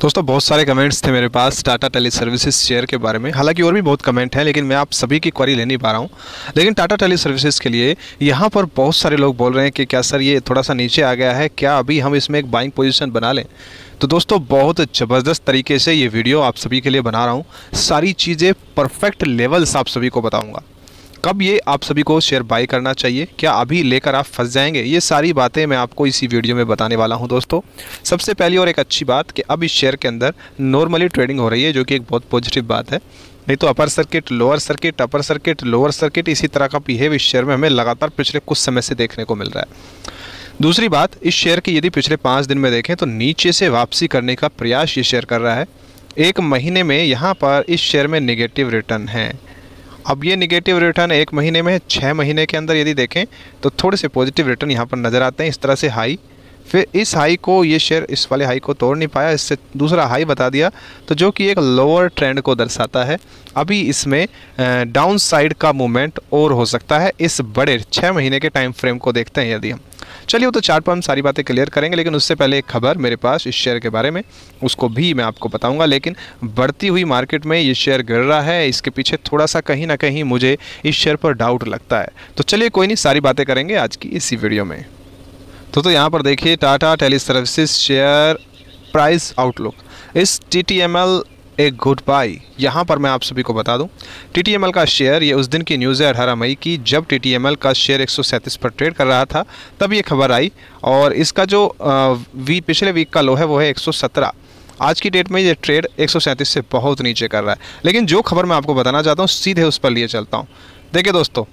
दोस्तों बहुत सारे कमेंट्स थे मेरे पास टाटा टेली सर्विसेज शेयर के बारे में हालांकि और भी बहुत कमेंट हैं लेकिन मैं आप सभी की क्वारी ले नहीं पा रहा हूँ लेकिन टाटा टेली सर्विसेज के लिए यहाँ पर बहुत सारे लोग बोल रहे हैं कि क्या सर ये थोड़ा सा नीचे आ गया है क्या अभी हम इसमें एक बाइंग पोजिशन बना लें तो दोस्तों बहुत ज़बरदस्त तरीके से ये वीडियो आप सभी के लिए बना रहा हूँ सारी चीज़ें परफेक्ट लेवल्स आप सभी को बताऊँगा कब ये आप सभी को शेयर बाय करना चाहिए क्या अभी लेकर आप फंस जाएंगे ये सारी बातें मैं आपको इसी वीडियो में बताने वाला हूँ दोस्तों सबसे पहली और एक अच्छी बात कि अब इस शेयर के अंदर नॉर्मली ट्रेडिंग हो रही है जो कि एक बहुत पॉजिटिव बात है नहीं तो upper circuit lower circuit upper circuit lower circuit इसी तरह का बिहेव इस शेयर में हमें लगातार पिछले कुछ समय से देखने को मिल रहा है दूसरी बात इस शेयर की यदि पिछले पाँच दिन में देखें तो नीचे से वापसी करने का प्रयास ये शेयर कर रहा है एक महीने में यहाँ पर इस शेयर में नेगेटिव रिटर्न है अब ये निगेटिव रिटर्न एक महीने में छः महीने के अंदर यदि देखें तो थोड़े से पॉजिटिव रिटर्न यहाँ पर नज़र आते हैं इस तरह से हाई फिर इस हाई को ये शेयर इस वाले हाई को तोड़ नहीं पाया इससे दूसरा हाई बता दिया तो जो कि एक लोअर ट्रेंड को दर्शाता है अभी इसमें डाउन साइड का मूवमेंट और हो सकता है इस बड़े छः महीने के टाइम फ्रेम को देखते हैं यदि हम चलिए वो तो चार पर हम सारी बातें क्लियर करेंगे लेकिन उससे पहले एक खबर मेरे पास इस शेयर के बारे में उसको भी मैं आपको बताऊँगा लेकिन बढ़ती हुई मार्केट में ये शेयर गिर रहा है इसके पीछे थोड़ा सा कहीं ना कहीं मुझे इस शेयर पर डाउट लगता है तो चलिए कोई नहीं सारी बातें करेंगे आज की इसी वीडियो में तो तो यहाँ पर देखिए Tata tele services share price outlook इस T T M L a good buy यहाँ पर मैं आप सभी को बता एम एल का शेयर ये उस दिन की न्यूज़ है अठारह मई की जब एल का शेयर सैंतीस पर ट्रेड कर रहा था तब ये खबर आई और इसका जो वी पिछले वीक का लो है वो है सत्रह आज की डेट में ये ट्रेड एक से बहुत नीचे कर रहा है लेकिन जो खबर मैं आपको बताना चाहता हूँ सीधे उस पर लिए चलता हूँ देखिए दोस्तों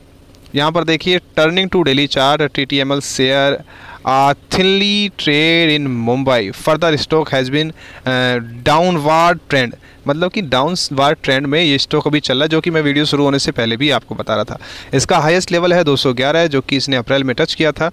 यहाँ पर देखिए turning to daily chart T T M L share uh, thinly traded in Mumbai. Further stock has been uh, downward trend. मतलब कि डाउन वार ट्रेंड में ये स्टॉक अभी चल रहा है जो कि मैं वीडियो शुरू होने से पहले भी आपको बता रहा था इसका हाईएस्ट लेवल है 211 है जो कि इसने अप्रैल में टच किया था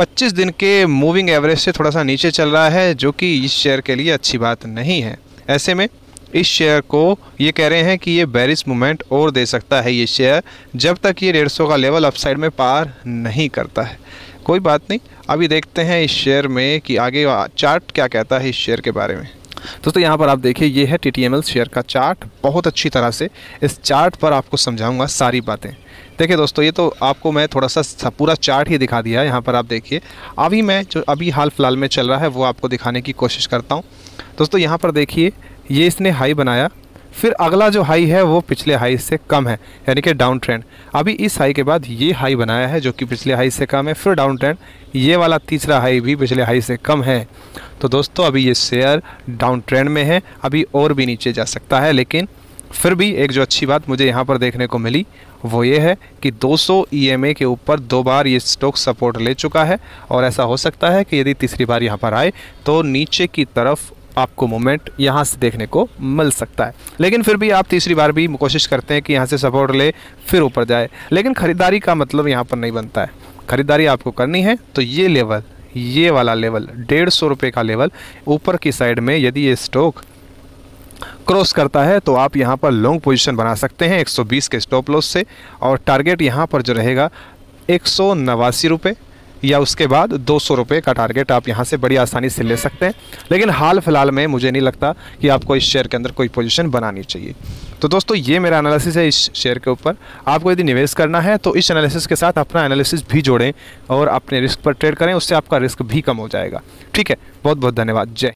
25 दिन के मूविंग एवरेज से थोड़ा सा नीचे चल रहा है जो कि इस शेयर के लिए अच्छी बात नहीं है ऐसे में इस शेयर को ये कह रहे हैं कि ये बैरिस मूवमेंट और दे सकता है ये शेयर जब तक ये डेढ़ का लेवल अपसाइड में पार नहीं करता है कोई बात नहीं अभी देखते हैं इस शेयर में कि आगे चार्ट क्या कहता है इस शेयर के बारे में दोस्तों यहाँ पर आप देखिए ये है टी शेयर का चार्ट बहुत अच्छी तरह से इस चार्ट पर आपको समझाऊंगा सारी बातें देखिए दोस्तों ये तो आपको मैं थोड़ा सा पूरा चार्ट ही दिखा दिया है यहाँ पर आप देखिए अभी मैं जो अभी हाल फिलहाल में चल रहा है वो आपको दिखाने की कोशिश करता हूँ दोस्तों यहाँ पर देखिए ये इसने हाई बनाया फिर अगला जो हाई है वो पिछले हाई से कम है यानी कि डाउन ट्रेंड अभी इस हाई के बाद ये हाई बनाया है जो कि पिछले हाई से कम है फिर डाउन ट्रेंड ये वाला तीसरा हाई भी पिछले हाई से कम है तो दोस्तों अभी ये शेयर डाउन ट्रेंड में है अभी और भी नीचे जा सकता है लेकिन फिर भी एक जो अच्छी बात मुझे यहाँ पर देखने को मिली वो ये है कि 200 ईएमए e के ऊपर दो बार ये स्टॉक सपोर्ट ले चुका है और ऐसा हो सकता है कि यदि तीसरी बार यहाँ पर आए तो नीचे की तरफ आपको मोमेंट यहाँ से देखने को मिल सकता है लेकिन फिर भी आप तीसरी बार भी कोशिश करते हैं कि यहाँ से सपोर्ट ले फिर ऊपर जाए लेकिन ख़रीदारी का मतलब यहाँ पर नहीं बनता है ख़रीदारी आपको करनी है तो ये लेवल ये वाला लेवल डेढ़ सौ रुपये का लेवल ऊपर की साइड में यदि ये स्टॉक क्रॉस करता है तो आप यहाँ पर लॉन्ग पोजिशन बना सकते हैं एक के स्टॉप लॉस से और टारगेट यहाँ पर जो रहेगा एक सौ नवासी रुपये या उसके बाद दो सौ रुपये का टारगेट आप यहाँ से बड़ी आसानी से ले सकते हैं लेकिन हाल फिलहाल में मुझे नहीं लगता कि आपको इस शेयर के अंदर कोई पोजीशन बनानी चाहिए तो दोस्तों ये मेरा एनालिसिस है इस शेयर के ऊपर आपको यदि निवेश करना है तो इस एनालिसिस के साथ अपना एनालिसिस भी जोड़ें और अपने रिस्क पर ट्रेड करें उससे आपका रिस्क भी कम हो जाएगा ठीक है बहुत बहुत धन्यवाद जय